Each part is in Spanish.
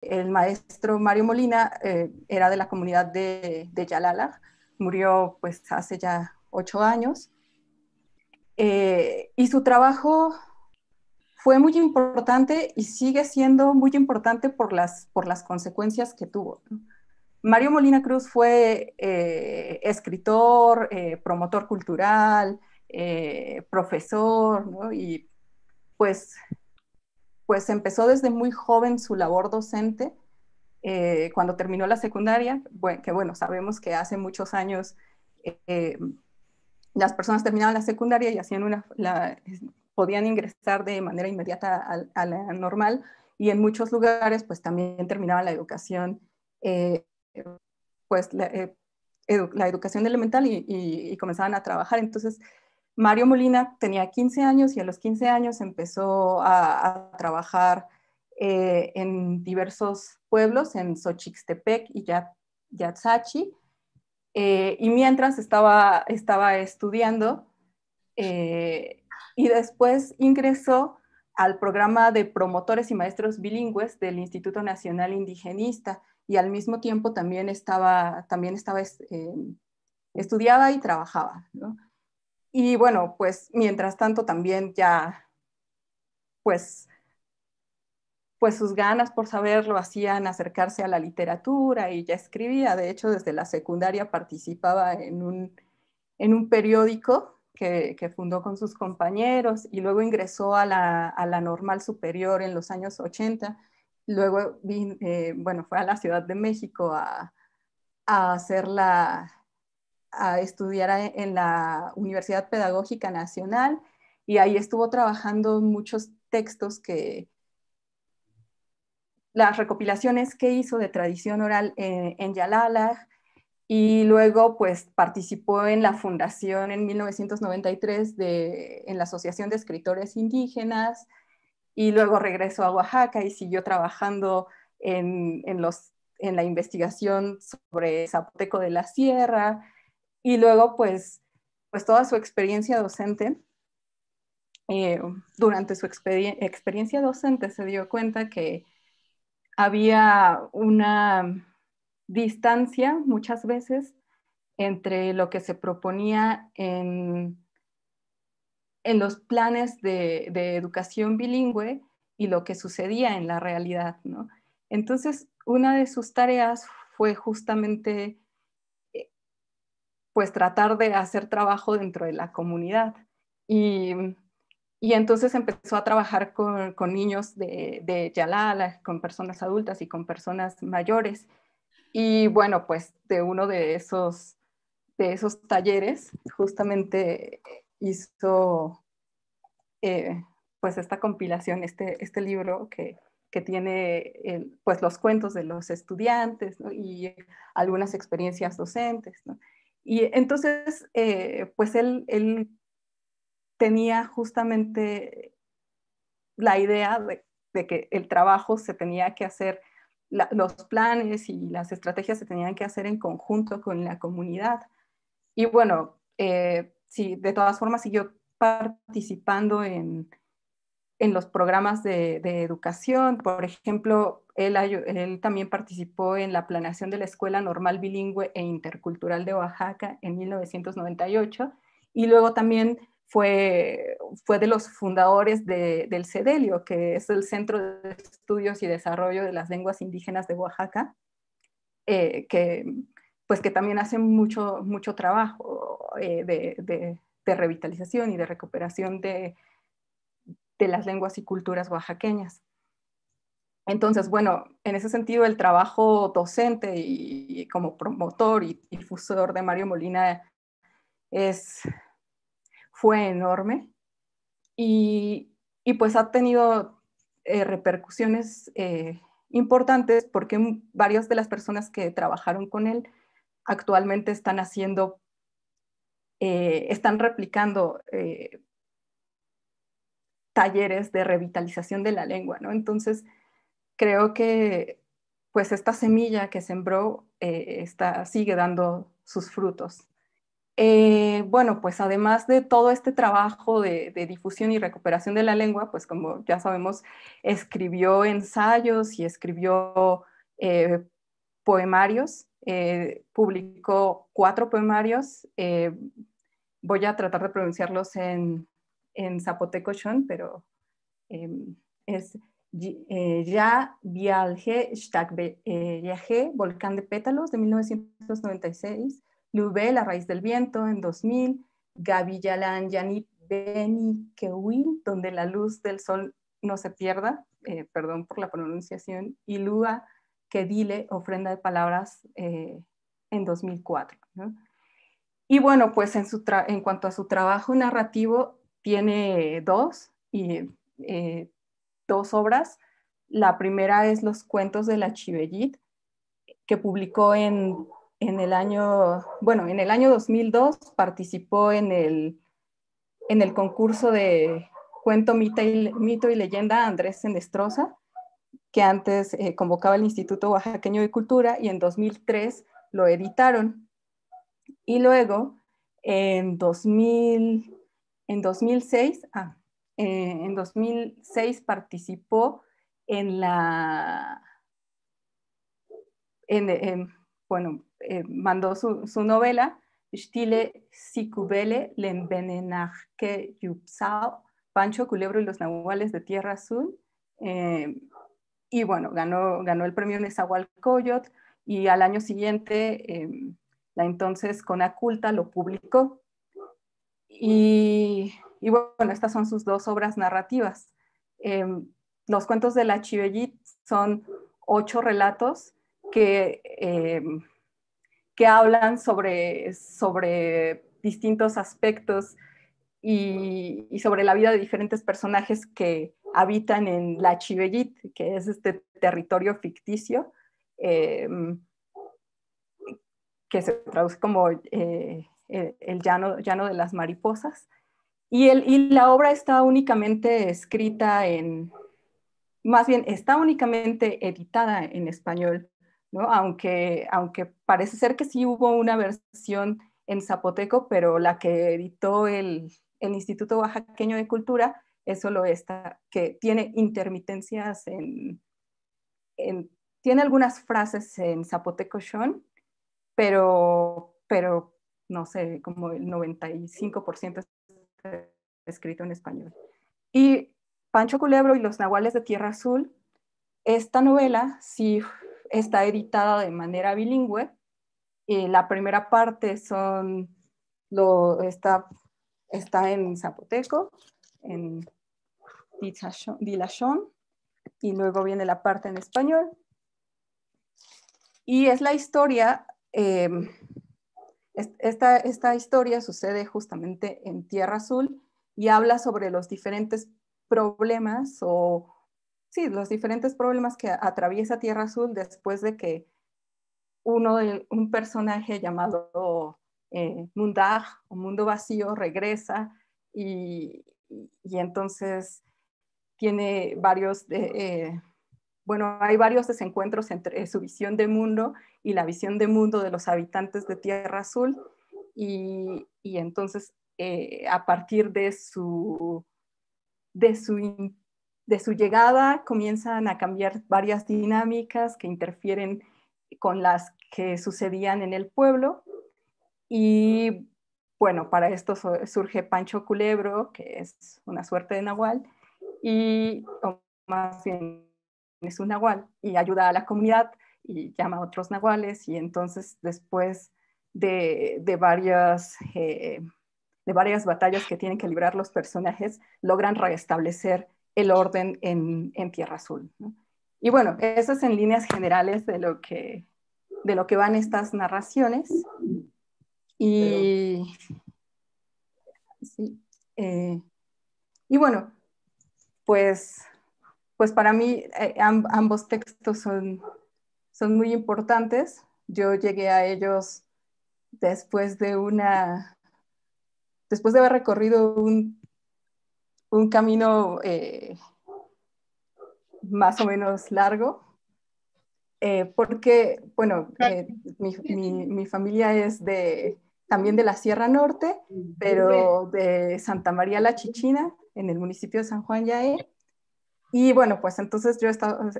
El maestro Mario Molina eh, era de la comunidad de, Yalala, murió pues hace ya ocho años. Eh, y su trabajo fue muy importante y sigue siendo muy importante por las, por las consecuencias que tuvo. Mario Molina Cruz fue eh, escritor, promotor cultural, profesor, y pues pues empezó desde muy joven su labor docente. Eh, cuando terminó la secundaria, que bueno, sabemos que hace muchos años eh, las personas terminaban la secundaria y hacían una, podían ingresar de manera inmediata a, la normal y en muchos lugares pues también terminaba la educación, eh, pues la, educación elemental y, y comenzaban a trabajar. Entonces, Mario Molina tenía 15 años y a los 15 años empezó a, trabajar eh, en diversos pueblos, en Xochixtepec y yatsachi eh, y mientras estaba, estudiando eh, y después ingresó al programa de promotores y maestros bilingües del Instituto Nacional Indigenista y al mismo tiempo también estaba, también estaba estudiaba y trabajaba. Y bueno, pues mientras tanto también ya, pues, pues sus ganas por saber lo hacían acercarse a la literatura y ya escribía. De hecho, desde la secundaria participaba en un, en un periódico que, fundó con sus compañeros y luego ingresó a la, normal superior en los años 80. Luego, eh, bueno, fue a la Ciudad de México a, a hacer la, a estudiar en la Universidad Pedagógica Nacional y ahí estuvo trabajando muchos textos que las recopilaciones que hizo de tradición oral en, en Yalala y luego pues participó en la fundación en 1993 de, en la Asociación de Escritores Indígenas y luego regresó a Oaxaca y siguió trabajando en, los, en la investigación sobre Zapoteco de la Sierra y luego pues, pues toda su experiencia docente, eh, durante su experiencia docente se dio cuenta que había una distancia muchas veces entre lo que se proponía en, en los planes de, de, educación bilingüe y lo que sucedía en la realidad. ¿no? Entonces, una de sus tareas fue justamente pues tratar de hacer trabajo dentro de la comunidad. Y, entonces empezó a trabajar con, niños de, de, Yalala, con personas adultas y con personas mayores. Y bueno, pues de uno de esos, de esos talleres justamente hizo eh, pues esta compilación, este, este libro que, tiene pues los cuentos de los estudiantes y algunas experiencias docentes. ¿no? Y entonces, eh, pues él, él, tenía justamente la idea de, que el trabajo se tenía que hacer, los planes y las estrategias se tenían que hacer en conjunto con la comunidad. Y bueno, eh, sí, de todas formas siguió participando en, los programas de educación. Por ejemplo, él, también participó en la planeación de la Escuela Normal Bilingüe e Intercultural de Oaxaca en 1998 y luego también fue, fue de los fundadores del CEDELIO, que es el Centro de Estudios y Desarrollo de las Lenguas Indígenas de Oaxaca, eh, que, pues que también hace mucho, mucho trabajo eh, de, de, revitalización y de recuperación de, de las lenguas y culturas oaxaqueñas. Entonces, bueno, en ese sentido, el trabajo docente y, como promotor y difusor de Mario Molina fue enorme y, pues ha tenido eh, repercusiones eh, importantes porque varias de las personas que trabajaron con él actualmente están haciendo, eh, están replicando talleres de revitalización de la lengua, ¿no? Entonces, creo que pues esta semilla que sembró eh, está, sigue dando sus frutos. Eh, bueno, pues además de todo este trabajo de, difusión y recuperación de la lengua, pues como ya sabemos, escribió ensayos y escribió eh, poemarios, publicó cuatro poemarios, voy a tratar de pronunciarlos en, en zapoteco chon, pero em, es ya Vialge eh, eh Volcán de Pétalos de 1996, luvé La Raíz del Viento en 2000, Gaby Yalan, Yanit Beni Kewil, Donde la Luz del Sol no se pierda, eh, perdón por la pronunciación, y Lua dile Ofrenda de Palabras eh, en 2004. Y bueno, pues en, su en cuanto a su trabajo narrativo, tiene dos y dos obras. La primera es Los cuentos de la Chivellit, que publicó en, el año, bueno, en el año 2002, participó en el, en el concurso de cuento mito y, leyenda Andrés senestroza que antes eh, convocaba el Instituto Oaxaqueño de Cultura y en 2003 lo editaron. Y luego, en, 2000, en 2006, ah, eh, en 2006 participó en la... bueno, eh, mandó su, novela Stile Sicubele, que Yupsao, Pancho Culebro y los Nahuales de Tierra Azul. Eh, y bueno, ganó, ganó el premio Coyot, y al año siguiente em, la entonces Conaculta lo publicó. Y y bueno, estas son sus dos obras narrativas. Em, los cuentos de la Chivellit son ocho relatos que, em, hablan sobre, distintos aspectos y, sobre la vida de diferentes personajes que habitan en la Chivellit, que es este territorio ficticio em, que se traduce como eh, el llano de las mariposas. Y, y la obra está únicamente escrita en, más bien, está únicamente editada en español, ¿no? Aunque, aunque parece ser que sí hubo una versión en zapoteco, pero la que editó el, Instituto Oaxaqueño de Cultura es solo esta, que tiene intermitencias en, tiene algunas frases en zapoteco Sean, pero, pero no sé, como el 95% escrito en español. Y Pancho Culebro y los Nahuales de Tierra Azul, esta novela sí está editada de manera bilingüe. la primera parte son lo, está, está en zapoteco, en dilachón y luego viene la parte en español. Y es la historia em, esta, esta historia sucede justamente en Tierra Azul y habla sobre los diferentes problemas o, sí, los diferentes problemas que atraviesa Tierra Azul después de que uno un personaje llamado eh, Mundag, o Mundo Vacío regresa y, entonces tiene varios eh, bueno, hay varios desencuentros entre eh, su visión de mundo y la visión de mundo de los habitantes de Tierra Azul y, entonces eh, a partir de su, de su, de su llegada comienzan a cambiar varias dinámicas que interfieren con las que sucedían en el pueblo y bueno, para esto surge Pancho Culebro, que es una suerte de Nahual, y más es un nahual y ayuda a la comunidad y llama a otros nahuales y entonces después de, de varias, eh, de varias batallas que tienen que librar los personajes, logran restablecer el orden en, en Tierra Azul. Y bueno, eso es en líneas generales de lo que, de lo que van estas narraciones. Y, sí, eh, y bueno, pues pues para mí eh, ambos textos son, son muy importantes. Yo llegué a ellos después de una, después de haber recorrido un, camino eh, más o menos largo, eh, porque, bueno, mi, familia es de, también de la Sierra Norte, pero de Santa María la Chichina, en el municipio de San Juan Yaé. Y bueno, pues entonces yo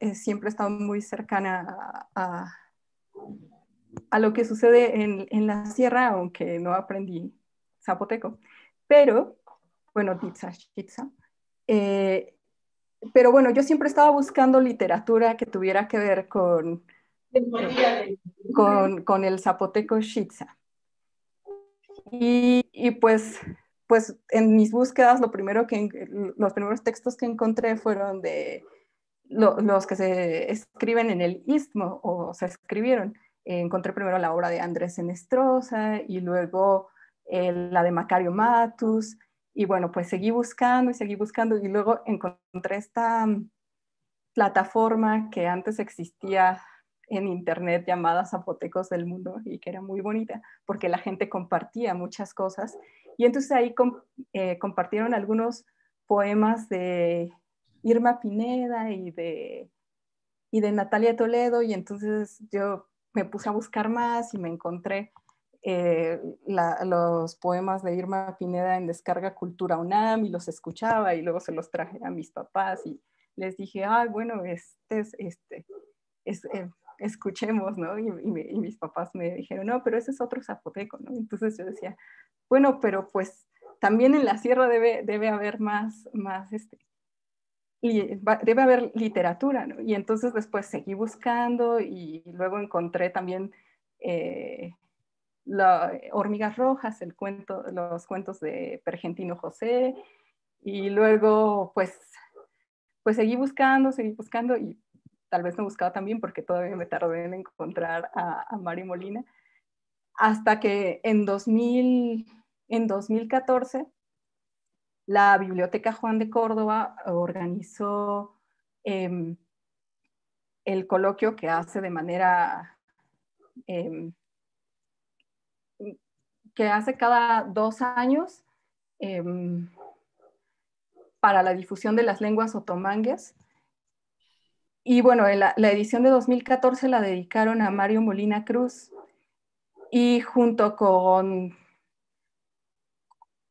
eh, siempre he estado muy cercana a, lo que sucede en, la sierra, aunque no aprendí zapoteco. Pero, bueno, tiza, eh, pero bueno, yo siempre estaba buscando literatura que tuviera que ver con, con, el zapoteco Shitza. y, pues pues en mis búsquedas lo primero que, los primeros textos que encontré fueron de los que se escriben en el istmo o se escribieron. Eh, encontré primero la obra de Andrés Enestrosa y luego eh, la de Macario Matus. Y bueno, pues seguí buscando y seguí buscando y luego encontré esta mm, plataforma que antes existía en internet llamadas Zapotecos del Mundo y que era muy bonita porque la gente compartía muchas cosas. Y entonces ahí eh, compartieron algunos poemas de Irma Pineda y de, y de Natalia Toledo y entonces yo me puse a buscar más y me encontré eh, los poemas de Irma Pineda en Descarga Cultura UNAM y los escuchaba y luego se los traje a mis papás y les dije, ah bueno, este es, este, es, eh, escuchemos, ¿no? Y, mis papás me dijeron, no, pero ese es otro zapoteco, ¿no? Entonces yo decía, bueno, pero pues también en la sierra debe, debe haber más, más, este, y debe haber literatura, ¿no? Y entonces después seguí buscando y luego encontré también eh, eh, Hormigas Rojas, el cuento, los cuentos de Pergentino José, y luego pues, pues seguí buscando, seguí buscando y tal vez no buscaba también porque todavía me tardé en encontrar a, Mari Molina, hasta que en, en 2014 la Biblioteca Juan de Córdoba organizó em, el coloquio que hace de manera, em, que hace cada dos años em, para la difusión de las lenguas otomangues y bueno, la, edición de 2014 la dedicaron a Mario Molina Cruz y junto con,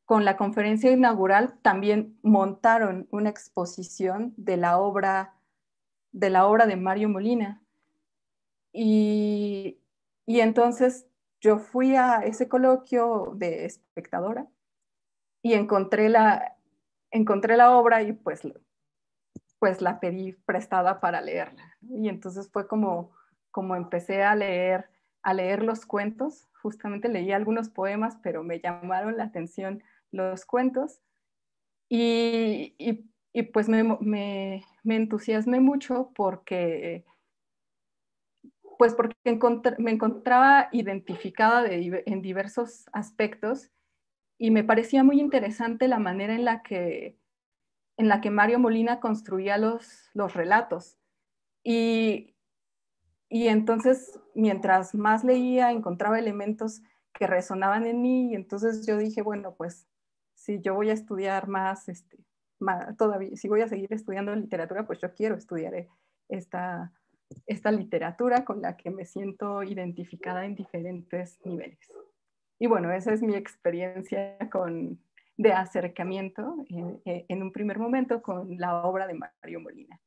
con la conferencia inaugural también montaron una exposición de la obra de, la obra de Mario Molina. Y, entonces yo fui a ese coloquio de espectadora y encontré la, encontré la obra y pues pues la pedí prestada para leerla. Y entonces fue como, como empecé a leer, a leer los cuentos. Justamente leí algunos poemas, pero me llamaron la atención los cuentos. Y, y, pues me, me, entusiasmé mucho porque, pues porque me encontraba identificada en diversos aspectos y me parecía muy interesante la manera en la que en la que Mario Molina construía los, los relatos. Y, entonces, mientras más leía, encontraba elementos que resonaban en mí y entonces yo dije, bueno, pues si yo voy a estudiar más, este, todavía, si voy a seguir estudiando literatura, pues yo quiero estudiar eh, esta, esta literatura con la que me siento identificada en diferentes niveles. Y bueno, esa es mi experiencia con, de acercamiento eh, eh, en, un primer momento con la obra de Mario Molina.